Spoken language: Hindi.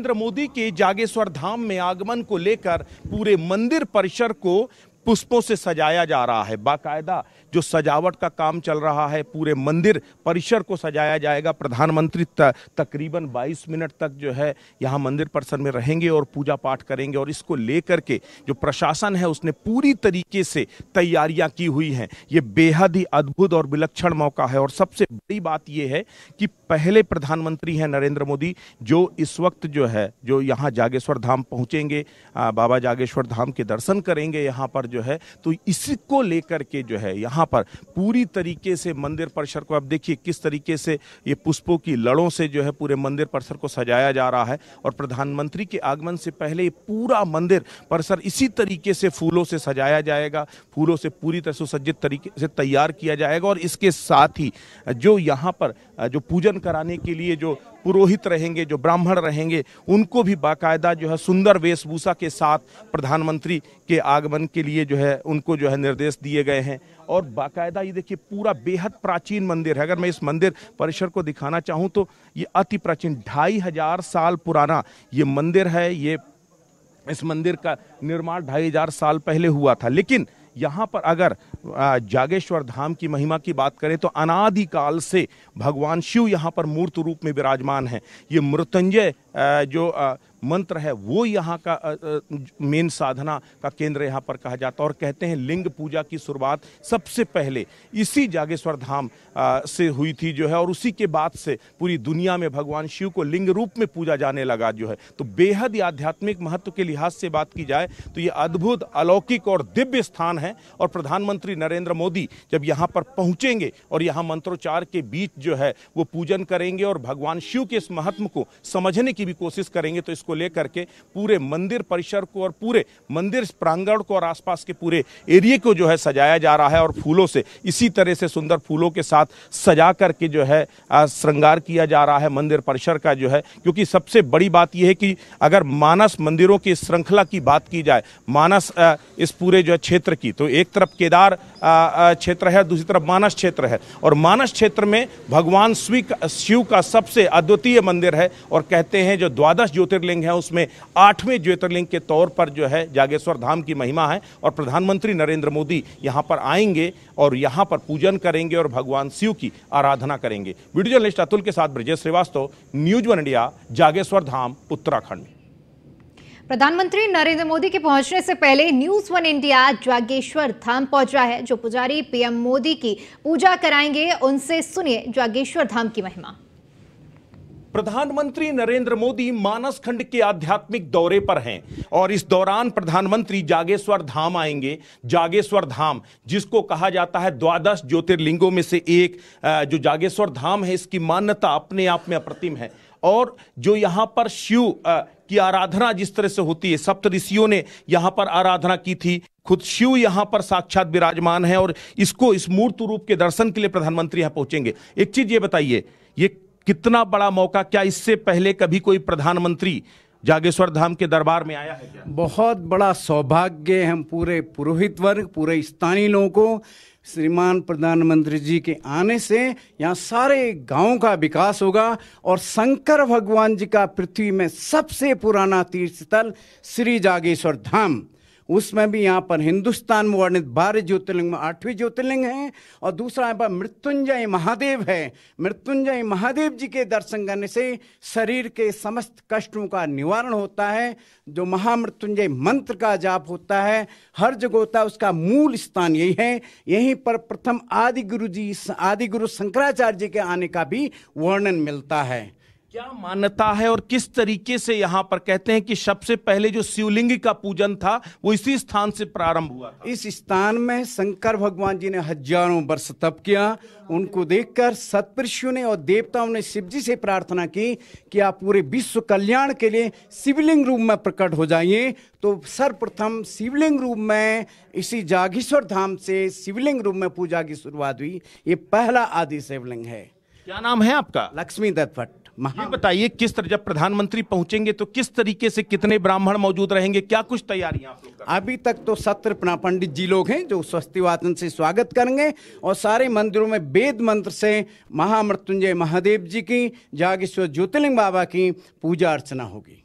नरेंद्र मोदी के जागेश्वर धाम में आगमन को लेकर पूरे मंदिर परिसर को पुष्पों से सजाया जा रहा है बाकायदा जो सजावट का काम चल रहा है पूरे मंदिर परिसर को सजाया जाएगा प्रधानमंत्री तकरीबन 22 मिनट तक जो है यहाँ मंदिर परिसर में रहेंगे और पूजा पाठ करेंगे और इसको लेकर के जो प्रशासन है उसने पूरी तरीके से तैयारियाँ की हुई हैं ये बेहद ही अद्भुत और विलक्षण मौका है और सबसे बड़ी बात यह है कि पहले प्रधानमंत्री हैं नरेंद्र मोदी जो इस वक्त जो है जो यहाँ जागेश्वर धाम पहुँचेंगे बाबा जागेश्वर धाम के दर्शन करेंगे यहाँ पर जो है तो इसको लेकर के जो है यहाँ पर पूरी तरीके से मंदिर परिसर को आप देखिए किस तरीके से ये पुष्पों की लड़ों से जो है पूरे मंदिर परिसर को सजाया जा रहा है और प्रधानमंत्री के आगमन से पहले पूरा मंदिर परिसर इसी तरीके से फूलों से सजाया जाएगा फूलों से पूरी तरह सुसज्जित तरीके से तैयार किया जाएगा और इसके साथ ही जो यहाँ पर जो पूजन कराने के लिए जो पुरोहित रहेंगे जो ब्राह्मण रहेंगे उनको भी बाकायदा जो है सुंदर वेशभूषा के साथ प्रधानमंत्री के आगमन के लिए जो है उनको जो है निर्देश दिए गए हैं और बाकायदा ये देखिए पूरा बेहद प्राचीन मंदिर है अगर मैं इस मंदिर परिसर को दिखाना चाहूँ तो ये अति प्राचीन ढाई हजार साल पुराना ये मंदिर है ये इस मंदिर का निर्माण ढाई हजार साल पहले हुआ था लेकिन यहाँ पर अगर जागेश्वर धाम की महिमा की बात करें तो अनादिकाल से भगवान शिव यहाँ पर मूर्त रूप में विराजमान है ये मृत्युंजय जो मंत्र है वो यहाँ का मेन साधना का केंद्र यहाँ पर कहा जाता है और कहते हैं लिंग पूजा की शुरुआत सबसे पहले इसी जागेश्वर धाम से हुई थी जो है और उसी के बाद से पूरी दुनिया में भगवान शिव को लिंग रूप में पूजा जाने लगा जो है तो बेहद आध्यात्मिक महत्व के लिहाज से बात की जाए तो ये अद्भुत अलौकिक और दिव्य स्थान है और प्रधानमंत्री प्रधानमंत्री नरेंद्र मोदी जब यहाँ पर पहुँचेंगे और यहाँ मंत्रोच्चार के बीच जो है वो पूजन करेंगे और भगवान शिव के इस महत्व को समझने की भी कोशिश करेंगे तो इसको लेकर के पूरे मंदिर परिसर को और पूरे मंदिर प्रांगण को और आसपास के पूरे एरिए को जो है सजाया जा रहा है और फूलों से इसी तरह से सुंदर फूलों के साथ सजा करके जो है श्रृंगार किया जा रहा है मंदिर परिसर का जो है क्योंकि सबसे बड़ी बात यह है कि अगर मानस मंदिरों की श्रृंखला की बात की जाए मानस इस पूरे जो है क्षेत्र की तो एक तरफ केदार क्षेत्र है दूसरी तरफ मानस क्षेत्र है और मानस क्षेत्र में भगवान शिव का सबसे अद्वितीय मंदिर है और कहते हैं जो द्वादश ज्योतिर्लिंग है उसमें आठवें ज्योतिर्लिंग के तौर पर जो है जागेश्वर धाम की महिमा है और प्रधानमंत्री नरेंद्र मोदी यहाँ पर आएंगे और यहाँ पर पूजन करेंगे और भगवान शिव की आराधना करेंगे वीडियो जर्नलिस्ट अतुल के साथ Brajesh Shrivastava news one India Jageshwar Dham Uttarakhand प्रधानमंत्री नरेंद्र मोदी के पहुंचने से पहले news one India Jageshwar Dham पहुंचा है जो पुजारी पीएम मोदी की पूजा कराएंगे उनसे सुनिए जागेश्वर धाम की महिमा प्रधानमंत्री नरेंद्र मोदी मानस खंड के आध्यात्मिक दौरे पर हैं और इस दौरान प्रधानमंत्री जागेश्वर धाम आएंगे जागेश्वर धाम जिसको कहा जाता है द्वादश ज्योतिर्लिंगों में से एक जो जागेश्वर धाम है इसकी मान्यता अपने आप में अप्रतिम है और जो यहाँ पर शिव की आराधना जिस तरह से होती है सप्त ऋषियों ने यहाँ पर आराधना की थी खुद शिव यहाँ पर साक्षात विराजमान है और इसको इस मूर्त रूप के दर्शन के लिए प्रधानमंत्री यहाँ पहुंचेंगे एक चीज ये बताइए ये कितना बड़ा मौका क्या इससे पहले कभी कोई प्रधानमंत्री जागेश्वर धाम के दरबार में आया है क्या? बहुत बड़ा सौभाग्य हम पूरे पुरोहित वर्ग पूरे स्थानीय लोगों को श्रीमान प्रधानमंत्री जी के आने से यहाँ सारे गाँव का विकास होगा और शंकर भगवान जी का पृथ्वी में सबसे पुराना तीर्थ स्थल श्री जागेश्वर धाम उसमें भी यहाँ पर हिंदुस्तान में वर्णित बारह ज्योतिर्लिंग में आठवीं ज्योतिर्लिंग है और दूसरा यहाँ पर मृत्युंजय महादेव है मृत्युंजय महादेव जी के दर्शन करने से शरीर के समस्त कष्टों का निवारण होता है जो महामृत्युंजय मंत्र का जाप होता है हर जगह होता है उसका मूल स्थान यही है यहीं पर प्रथम आदि गुरु जी आदि गुरु शंकराचार्य जी के आने का भी वर्णन मिलता है क्या मान्यता है और किस तरीके से यहाँ पर कहते हैं कि सबसे पहले जो शिवलिंग का पूजन था वो इसी स्थान से प्रारंभ हुआ था। इस स्थान में शंकर भगवान जी ने हजारों वर्ष तप किया उनको देखकर सत्पुरुषों ने और देवताओं ने शिव जी से प्रार्थना की कि आप पूरे विश्व कल्याण के लिए शिवलिंग रूप में प्रकट हो जाइए तो सर्वप्रथम शिवलिंग रूप में इसी जागीश्वर धाम से शिवलिंग रूप में पूजा की शुरुआत हुई ये पहला आदि शिवलिंग है क्या नाम है आपका लक्ष्मी दत्त भट्ट महा बताइए किस तरह जब प्रधानमंत्री पहुंचेंगे तो किस तरीके से कितने ब्राह्मण मौजूद रहेंगे क्या कुछ तैयारियां अभी तक तो सत्र पंडित जी लोग हैं जो स्वस्तिवादन से स्वागत करेंगे और सारे मंदिरों में वेद मंत्र से महामृत्युंजय महादेव जी की जागेश्वर ज्योतिर्लिंग बाबा की पूजा अर्चना होगी